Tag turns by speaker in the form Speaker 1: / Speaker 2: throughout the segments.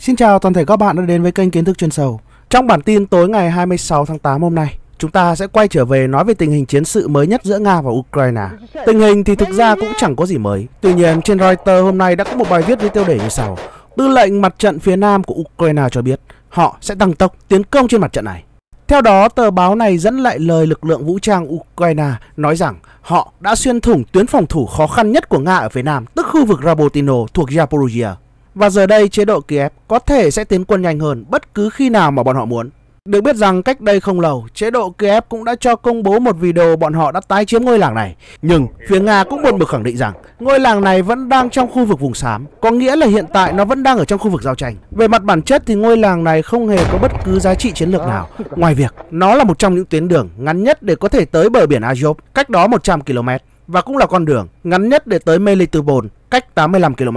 Speaker 1: Xin chào toàn thể các bạn đã đến với kênh Kiến thức chuyên sâu. Trong bản tin tối ngày 26 tháng 8 hôm nay, chúng ta sẽ quay trở về nói về tình hình chiến sự mới nhất giữa Nga và Ukraine. Tình hình thì thực ra cũng chẳng có gì mới. Tuy nhiên, trên Reuters hôm nay đã có một bài viết với tiêu đề như sau. Tư lệnh mặt trận phía Nam của Ukraine cho biết họ sẽ tăng tốc tiến công trên mặt trận này. Theo đó, tờ báo này dẫn lại lời lực lượng vũ trang Ukraine nói rằng họ đã xuyên thủng tuyến phòng thủ khó khăn nhất của Nga ở phía Nam, tức khu vực Rabotino thuộc Zaporizhia. Và giờ đây chế độ Kiev có thể sẽ tiến quân nhanh hơn bất cứ khi nào mà bọn họ muốn. Được biết rằng cách đây không lâu, chế độ Kiev cũng đã cho công bố một video bọn họ đã tái chiếm ngôi làng này. Nhưng phía Nga cũng buồn bực khẳng định rằng ngôi làng này vẫn đang trong khu vực vùng xám, có nghĩa là hiện tại nó vẫn đang ở trong khu vực giao tranh. Về mặt bản chất thì ngôi làng này không hề có bất cứ giá trị chiến lược nào, ngoài việc nó là một trong những tuyến đường ngắn nhất để có thể tới bờ biển Azov, cách đó 100 km và cũng là con đường ngắn nhất để tới Melitopol, cách 85 km.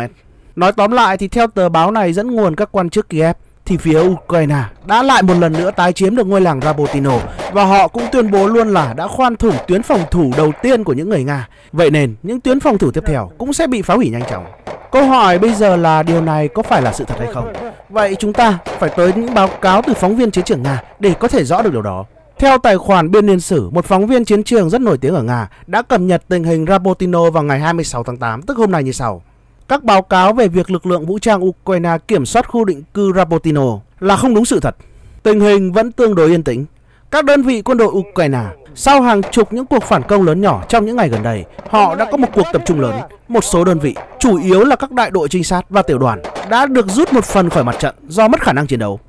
Speaker 1: Nói tóm lại thì theo tờ báo này dẫn nguồn các quan chức Kiev thì phía Ukraine đã lại một lần nữa tái chiếm được ngôi làng Rabotino và họ cũng tuyên bố luôn là đã khoan thủng tuyến phòng thủ đầu tiên của những người Nga. Vậy nên những tuyến phòng thủ tiếp theo cũng sẽ bị phá hủy nhanh chóng. Câu hỏi bây giờ là điều này có phải là sự thật hay không? Vậy chúng ta phải tới những báo cáo từ phóng viên chiến trường Nga để có thể rõ được điều đó. Theo tài khoản Biên Niên Sử, một phóng viên chiến trường rất nổi tiếng ở Nga đã cập nhật tình hình Rabotino vào ngày 26 tháng 8, tức hôm nay như sau. Các báo cáo về việc lực lượng vũ trang Ukraine kiểm soát khu định cư Rapotino là không đúng sự thật. Tình hình vẫn tương đối yên tĩnh. Các đơn vị quân đội Ukraine sau hàng chục những cuộc phản công lớn nhỏ trong những ngày gần đây, họ đã có một cuộc tập trung lớn. Một số đơn vị, chủ yếu là các đại đội trinh sát và tiểu đoàn, đã được rút một phần khỏi mặt trận do mất khả năng chiến đấu.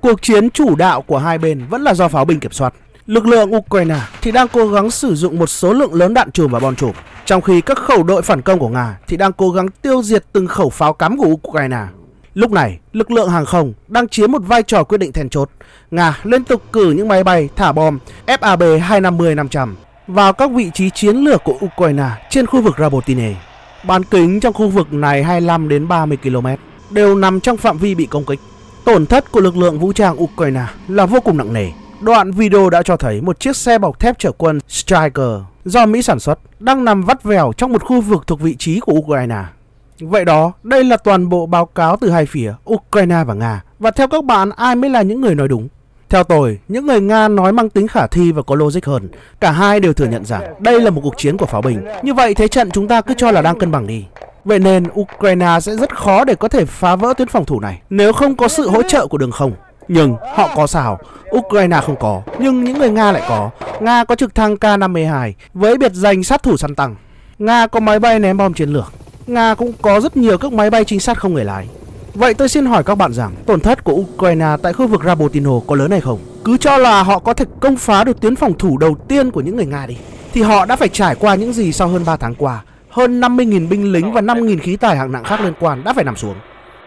Speaker 1: Cuộc chiến chủ đạo của hai bên vẫn là do pháo binh kiểm soát lực lượng Ukraine thì đang cố gắng sử dụng một số lượng lớn đạn chùm và bom chùm, trong khi các khẩu đội phản công của Nga thì đang cố gắng tiêu diệt từng khẩu pháo cắm của Ukraine. Lúc này, lực lượng hàng không đang chiếm một vai trò quyết định then chốt. Nga liên tục cử những máy bay thả bom FAB 250-500 vào các vị trí chiến lược của Ukraine trên khu vực Rabotine. Bán kính trong khu vực này 25 đến 30 km đều nằm trong phạm vi bị công kích. Tổn thất của lực lượng vũ trang Ukraine là vô cùng nặng nề. Đoạn video đã cho thấy một chiếc xe bọc thép chở quân Striker do Mỹ sản xuất đang nằm vắt vẻo trong một khu vực thuộc vị trí của Ukraine. Vậy đó, đây là toàn bộ báo cáo từ hai phía, Ukraine và Nga. Và theo các bạn, ai mới là những người nói đúng? Theo tôi, những người Nga nói mang tính khả thi và có logic hơn. Cả hai đều thừa nhận rằng đây là một cuộc chiến của pháo binh. Như vậy, thế trận chúng ta cứ cho là đang cân bằng đi. Vậy nên, Ukraine sẽ rất khó để có thể phá vỡ tuyến phòng thủ này nếu không có sự hỗ trợ của đường không. Nhưng họ có sao? Ukraine không có, nhưng những người Nga lại có. Nga có trực thăng K-52 với biệt danh sát thủ săn tăng. Nga có máy bay ném bom chiến lược. Nga cũng có rất nhiều các máy bay trinh sát không người lái. Vậy tôi xin hỏi các bạn rằng tổn thất của Ukraine tại khu vực Rabotino có lớn hay không? Cứ cho là họ có thể công phá được tuyến phòng thủ đầu tiên của những người Nga đi Thì họ đã phải trải qua những gì sau hơn 3 tháng qua Hơn 50.000 binh lính và 5.000 khí tài hạng nặng khác liên quan đã phải nằm xuống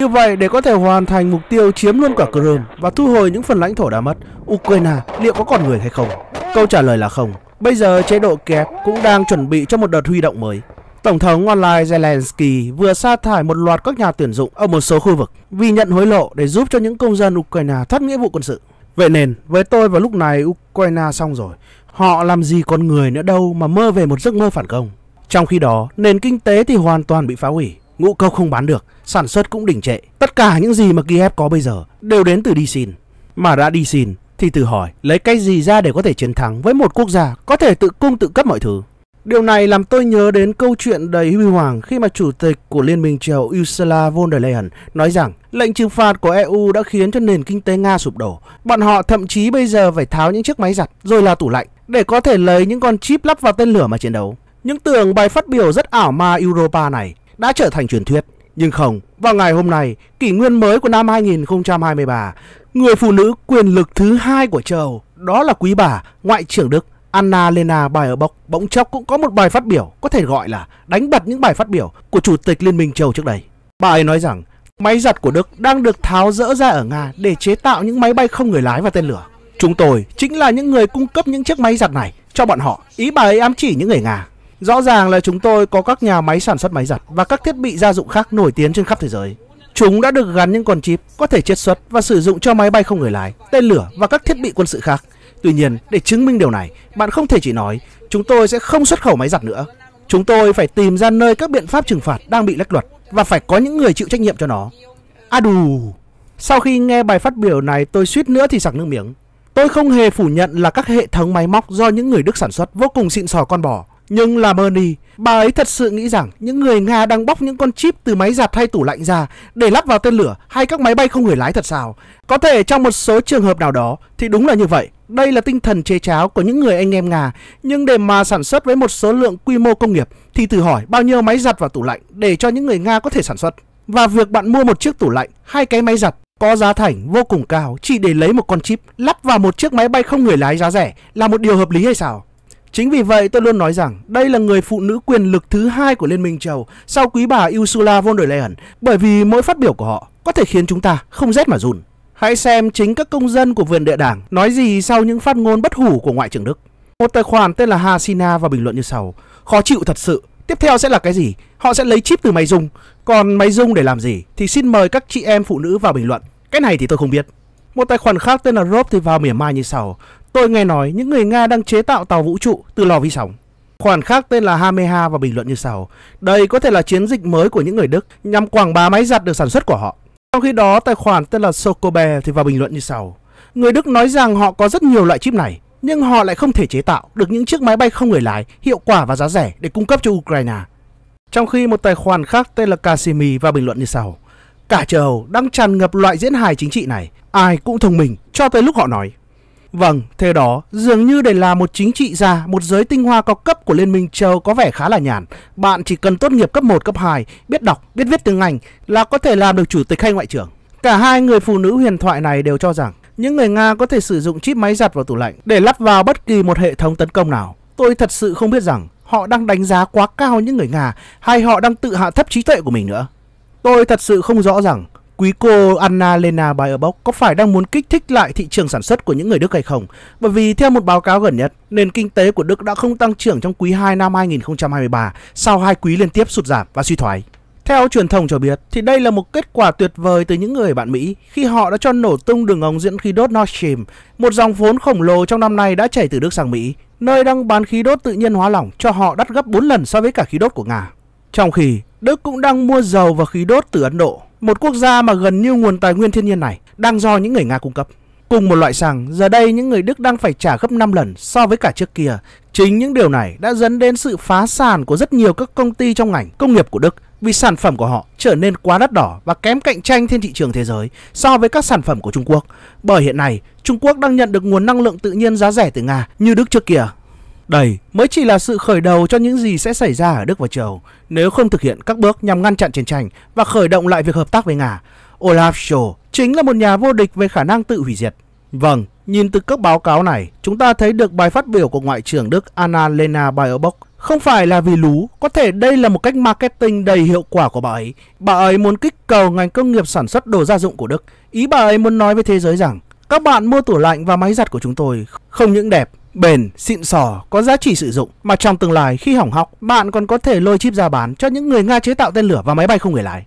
Speaker 1: như vậy, để có thể hoàn thành mục tiêu chiếm luôn cả Crimea và thu hồi những phần lãnh thổ đã mất, Ukraine liệu có còn người hay không? Câu trả lời là không. Bây giờ chế độ Kiev cũng đang chuẩn bị cho một đợt huy động mới. Tổng thống online Zelensky vừa sa thải một loạt các nhà tuyển dụng ở một số khu vực vì nhận hối lộ để giúp cho những công dân Ukraine thoát nghĩa vụ quân sự. Vậy nên, với tôi vào lúc này Ukraine xong rồi, họ làm gì còn người nữa đâu mà mơ về một giấc mơ phản công. Trong khi đó, nền kinh tế thì hoàn toàn bị phá hủy ngũ cốc không bán được, sản xuất cũng đỉnh trệ. Tất cả những gì mà Kiev có bây giờ đều đến từ đi xin. Mà đã đi xin thì tự hỏi lấy cái gì ra để có thể chiến thắng với một quốc gia có thể tự cung tự cấp mọi thứ. Điều này làm tôi nhớ đến câu chuyện đầy huy hoàng khi mà Chủ tịch của Liên minh châu Ursula von der Leyen nói rằng lệnh trừng phạt của EU đã khiến cho nền kinh tế Nga sụp đổ. Bọn họ thậm chí bây giờ phải tháo những chiếc máy giặt rồi là tủ lạnh để có thể lấy những con chip lắp vào tên lửa mà chiến đấu. Những tưởng bài phát biểu rất ảo ma Europa này đã trở thành truyền thuyết. Nhưng không, vào ngày hôm nay, kỷ nguyên mới của năm 2023, người phụ nữ quyền lực thứ hai của châu đó là quý bà, ngoại trưởng Đức Anna Lena Baerbock bỗng chốc cũng có một bài phát biểu có thể gọi là đánh bật những bài phát biểu của Chủ tịch Liên minh châu trước đây. Bà ấy nói rằng máy giặt của Đức đang được tháo rỡ ra ở Nga để chế tạo những máy bay không người lái và tên lửa. Chúng tôi chính là những người cung cấp những chiếc máy giặt này cho bọn họ. Ý bà ấy ám chỉ những người Nga. Rõ ràng là chúng tôi có các nhà máy sản xuất máy giặt và các thiết bị gia dụng khác nổi tiếng trên khắp thế giới. Chúng đã được gắn những con chip có thể chiết xuất và sử dụng cho máy bay không người lái, tên lửa và các thiết bị quân sự khác. Tuy nhiên, để chứng minh điều này, bạn không thể chỉ nói chúng tôi sẽ không xuất khẩu máy giặt nữa. Chúng tôi phải tìm ra nơi các biện pháp trừng phạt đang bị lách luật và phải có những người chịu trách nhiệm cho nó. À đù! Sau khi nghe bài phát biểu này tôi suýt nữa thì sặc nước miếng. Tôi không hề phủ nhận là các hệ thống máy móc do những người Đức sản xuất vô cùng xịn sò con bò. Nhưng là Bernie bà ấy thật sự nghĩ rằng những người Nga đang bóc những con chip từ máy giặt hay tủ lạnh ra để lắp vào tên lửa hay các máy bay không người lái thật sao? Có thể trong một số trường hợp nào đó thì đúng là như vậy. Đây là tinh thần chế cháo của những người anh em Nga, nhưng để mà sản xuất với một số lượng quy mô công nghiệp thì thử hỏi bao nhiêu máy giặt và tủ lạnh để cho những người Nga có thể sản xuất. Và việc bạn mua một chiếc tủ lạnh, hai cái máy giặt có giá thành vô cùng cao chỉ để lấy một con chip lắp vào một chiếc máy bay không người lái giá rẻ là một điều hợp lý hay sao? Chính vì vậy tôi luôn nói rằng đây là người phụ nữ quyền lực thứ hai của Liên minh châu sau quý bà Ursula von der Leyen bởi vì mỗi phát biểu của họ có thể khiến chúng ta không rét mà run. Hãy xem chính các công dân của vườn địa đảng nói gì sau những phát ngôn bất hủ của Ngoại trưởng Đức. Một tài khoản tên là Hasina và bình luận như sau. Khó chịu thật sự. Tiếp theo sẽ là cái gì? Họ sẽ lấy chip từ máy dung. Còn máy dung để làm gì? Thì xin mời các chị em phụ nữ vào bình luận. Cái này thì tôi không biết. Một tài khoản khác tên là Rob thì vào mỉa mai như sau. Tôi nghe nói những người Nga đang chế tạo tàu vũ trụ từ lò vi sóng. Khoản khác tên là Hameha và bình luận như sau. Đây có thể là chiến dịch mới của những người Đức nhằm quảng bá máy giặt được sản xuất của họ. Trong khi đó, tài khoản tên là Sokobe thì vào bình luận như sau. Người Đức nói rằng họ có rất nhiều loại chip này, nhưng họ lại không thể chế tạo được những chiếc máy bay không người lái hiệu quả và giá rẻ để cung cấp cho Ukraine. Trong khi một tài khoản khác tên là Kasimi vào bình luận như sau. Cả châu Âu đang tràn ngập loại diễn hài chính trị này, ai cũng thông minh cho tới lúc họ nói Vâng, theo đó, dường như để là một chính trị gia, một giới tinh hoa cao cấp của Liên minh châu có vẻ khá là nhàn. Bạn chỉ cần tốt nghiệp cấp 1, cấp 2, biết đọc, biết viết tiếng Anh là có thể làm được chủ tịch hay ngoại trưởng. Cả hai người phụ nữ huyền thoại này đều cho rằng những người Nga có thể sử dụng chip máy giặt vào tủ lạnh để lắp vào bất kỳ một hệ thống tấn công nào. Tôi thật sự không biết rằng họ đang đánh giá quá cao những người Nga hay họ đang tự hạ thấp trí tuệ của mình nữa. Tôi thật sự không rõ rằng quý cô Anna Lena Baerbock có phải đang muốn kích thích lại thị trường sản xuất của những người Đức hay không? Bởi vì theo một báo cáo gần nhất, nền kinh tế của Đức đã không tăng trưởng trong quý 2 năm 2023 sau hai quý liên tiếp sụt giảm và suy thoái. Theo truyền thông cho biết, thì đây là một kết quả tuyệt vời từ những người bạn Mỹ khi họ đã cho nổ tung đường ống dẫn khí đốt Nord Stream. Một dòng vốn khổng lồ trong năm nay đã chảy từ Đức sang Mỹ, nơi đang bán khí đốt tự nhiên hóa lỏng cho họ đắt gấp 4 lần so với cả khí đốt của Nga. Trong khi, Đức cũng đang mua dầu và khí đốt từ Ấn Độ một quốc gia mà gần như nguồn tài nguyên thiên nhiên này đang do những người Nga cung cấp. Cùng một loại xăng, giờ đây những người Đức đang phải trả gấp 5 lần so với cả trước kia. Chính những điều này đã dẫn đến sự phá sản của rất nhiều các công ty trong ngành công nghiệp của Đức vì sản phẩm của họ trở nên quá đắt đỏ và kém cạnh tranh trên thị trường thế giới so với các sản phẩm của Trung Quốc. Bởi hiện nay, Trung Quốc đang nhận được nguồn năng lượng tự nhiên giá rẻ từ Nga như Đức trước kia đây mới chỉ là sự khởi đầu cho những gì sẽ xảy ra ở Đức và châu nếu không thực hiện các bước nhằm ngăn chặn chiến tranh và khởi động lại việc hợp tác với Nga. Olaf Scholz chính là một nhà vô địch về khả năng tự hủy diệt. Vâng, nhìn từ các báo cáo này, chúng ta thấy được bài phát biểu của Ngoại trưởng Đức Annalena Baerbock không phải là vì lú, có thể đây là một cách marketing đầy hiệu quả của bà ấy. Bà ấy muốn kích cầu ngành công nghiệp sản xuất đồ gia dụng của Đức. Ý bà ấy muốn nói với thế giới rằng, các bạn mua tủ lạnh và máy giặt của chúng tôi không những đẹp bền, xịn sò, có giá trị sử dụng mà trong tương lai khi hỏng hóc, bạn còn có thể lôi chip ra bán cho những người Nga chế tạo tên lửa và máy bay không người lái.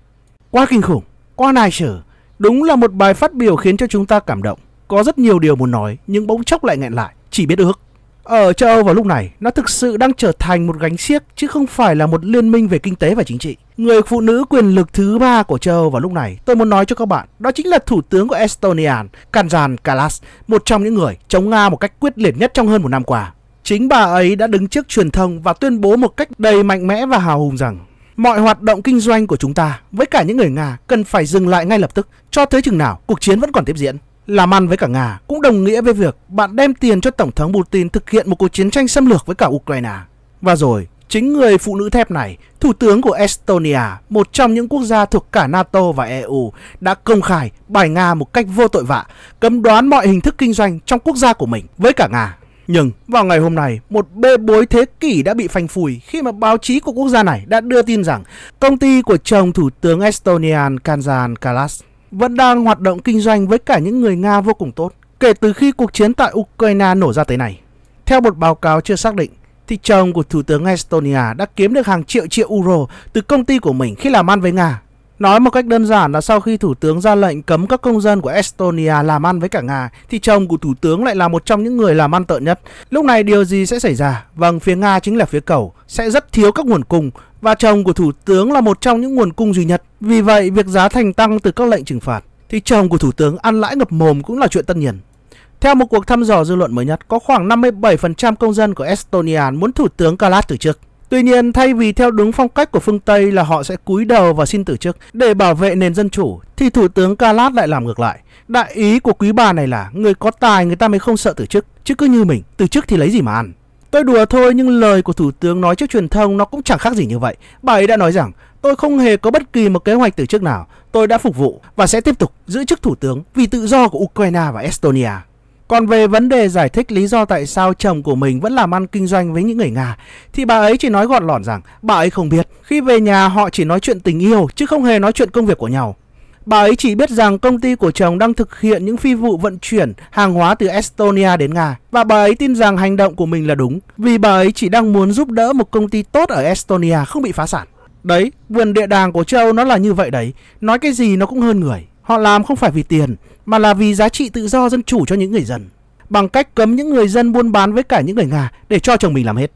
Speaker 1: Quá kinh khủng, quá nai trở, đúng là một bài phát biểu khiến cho chúng ta cảm động. Có rất nhiều điều muốn nói nhưng bỗng chốc lại nghẹn lại, chỉ biết ước. Ở châu Âu vào lúc này, nó thực sự đang trở thành một gánh xiếc chứ không phải là một liên minh về kinh tế và chính trị. Người phụ nữ quyền lực thứ ba của châu Âu vào lúc này, tôi muốn nói cho các bạn, đó chính là thủ tướng của Estonia, Kanjan Kalas, một trong những người chống Nga một cách quyết liệt nhất trong hơn một năm qua. Chính bà ấy đã đứng trước truyền thông và tuyên bố một cách đầy mạnh mẽ và hào hùng rằng mọi hoạt động kinh doanh của chúng ta với cả những người Nga cần phải dừng lại ngay lập tức cho tới chừng nào cuộc chiến vẫn còn tiếp diễn làm ăn với cả Nga cũng đồng nghĩa với việc bạn đem tiền cho Tổng thống Putin thực hiện một cuộc chiến tranh xâm lược với cả Ukraine. Và rồi, chính người phụ nữ thép này, thủ tướng của Estonia, một trong những quốc gia thuộc cả NATO và EU, đã công khai bài Nga một cách vô tội vạ, cấm đoán mọi hình thức kinh doanh trong quốc gia của mình với cả Nga. Nhưng vào ngày hôm nay, một bê bối thế kỷ đã bị phanh phùi khi mà báo chí của quốc gia này đã đưa tin rằng công ty của chồng thủ tướng Estonian Kanjan Kalas vẫn đang hoạt động kinh doanh với cả những người Nga vô cùng tốt kể từ khi cuộc chiến tại Ukraine nổ ra tới này. Theo một báo cáo chưa xác định, thì chồng của Thủ tướng Estonia đã kiếm được hàng triệu triệu euro từ công ty của mình khi làm ăn với Nga. Nói một cách đơn giản là sau khi Thủ tướng ra lệnh cấm các công dân của Estonia làm ăn với cả Nga, thì chồng của Thủ tướng lại là một trong những người làm ăn tợn nhất. Lúc này điều gì sẽ xảy ra? Vâng, phía Nga chính là phía cầu, sẽ rất thiếu các nguồn cung và chồng của thủ tướng là một trong những nguồn cung duy nhất. Vì vậy, việc giá thành tăng từ các lệnh trừng phạt thì chồng của thủ tướng ăn lãi ngập mồm cũng là chuyện tất nhiên. Theo một cuộc thăm dò dư luận mới nhất, có khoảng 57% công dân của Estonia muốn thủ tướng Kalas từ chức. Tuy nhiên, thay vì theo đúng phong cách của phương Tây là họ sẽ cúi đầu và xin từ chức để bảo vệ nền dân chủ, thì Thủ tướng Kalas lại làm ngược lại. Đại ý của quý bà này là người có tài người ta mới không sợ từ chức, chứ cứ như mình, từ chức thì lấy gì mà ăn. Tôi đùa thôi nhưng lời của Thủ tướng nói trước truyền thông nó cũng chẳng khác gì như vậy. Bà ấy đã nói rằng tôi không hề có bất kỳ một kế hoạch từ trước nào. Tôi đã phục vụ và sẽ tiếp tục giữ chức Thủ tướng vì tự do của Ukraine và Estonia. Còn về vấn đề giải thích lý do tại sao chồng của mình vẫn làm ăn kinh doanh với những người Nga thì bà ấy chỉ nói gọn lỏn rằng bà ấy không biết. Khi về nhà họ chỉ nói chuyện tình yêu chứ không hề nói chuyện công việc của nhau. Bà ấy chỉ biết rằng công ty của chồng đang thực hiện những phi vụ vận chuyển hàng hóa từ Estonia đến Nga và bà ấy tin rằng hành động của mình là đúng vì bà ấy chỉ đang muốn giúp đỡ một công ty tốt ở Estonia không bị phá sản. Đấy, vườn địa đàng của châu Âu nó là như vậy đấy, nói cái gì nó cũng hơn người. Họ làm không phải vì tiền mà là vì giá trị tự do dân chủ cho những người dân bằng cách cấm những người dân buôn bán với cả những người Nga để cho chồng mình làm hết.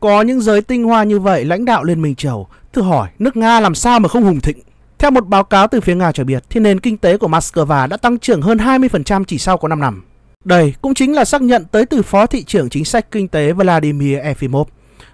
Speaker 1: Có những giới tinh hoa như vậy lãnh đạo Liên minh châu thử hỏi nước Nga làm sao mà không hùng thịnh. Theo một báo cáo từ phía Nga cho biết, thì nền kinh tế của Moscow đã tăng trưởng hơn 20% chỉ sau có 5 năm. Đây cũng chính là xác nhận tới từ Phó Thị trưởng Chính sách Kinh tế Vladimir Efimov.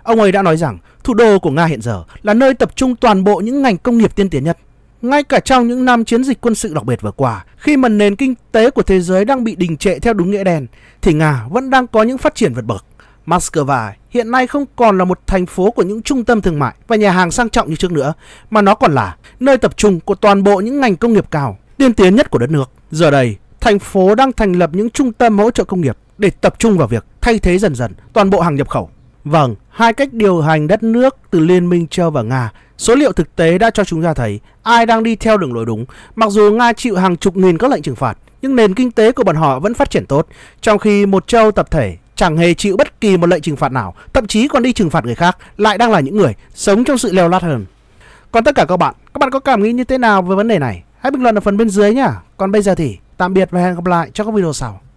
Speaker 1: Ông ấy đã nói rằng thủ đô của Nga hiện giờ là nơi tập trung toàn bộ những ngành công nghiệp tiên tiến nhất. Ngay cả trong những năm chiến dịch quân sự đặc biệt vừa qua, khi mà nền kinh tế của thế giới đang bị đình trệ theo đúng nghĩa đen, thì Nga vẫn đang có những phát triển vượt bậc. Moscow hiện nay không còn là một thành phố của những trung tâm thương mại và nhà hàng sang trọng như trước nữa, mà nó còn là nơi tập trung của toàn bộ những ngành công nghiệp cao, tiên tiến nhất của đất nước. Giờ đây, thành phố đang thành lập những trung tâm hỗ trợ công nghiệp để tập trung vào việc thay thế dần dần toàn bộ hàng nhập khẩu. Vâng, hai cách điều hành đất nước từ Liên minh châu và Nga, số liệu thực tế đã cho chúng ta thấy ai đang đi theo đường lối đúng. Mặc dù Nga chịu hàng chục nghìn các lệnh trừng phạt, nhưng nền kinh tế của bọn họ vẫn phát triển tốt, trong khi một châu tập thể chẳng hề chịu bất kỳ một lệnh trừng phạt nào, thậm chí còn đi trừng phạt người khác, lại đang là những người sống trong sự leo lát hơn. Còn tất cả các bạn, các bạn có cảm nghĩ như thế nào về vấn đề này? Hãy bình luận ở phần bên dưới nhé. Còn bây giờ thì tạm biệt và hẹn gặp lại trong các video sau.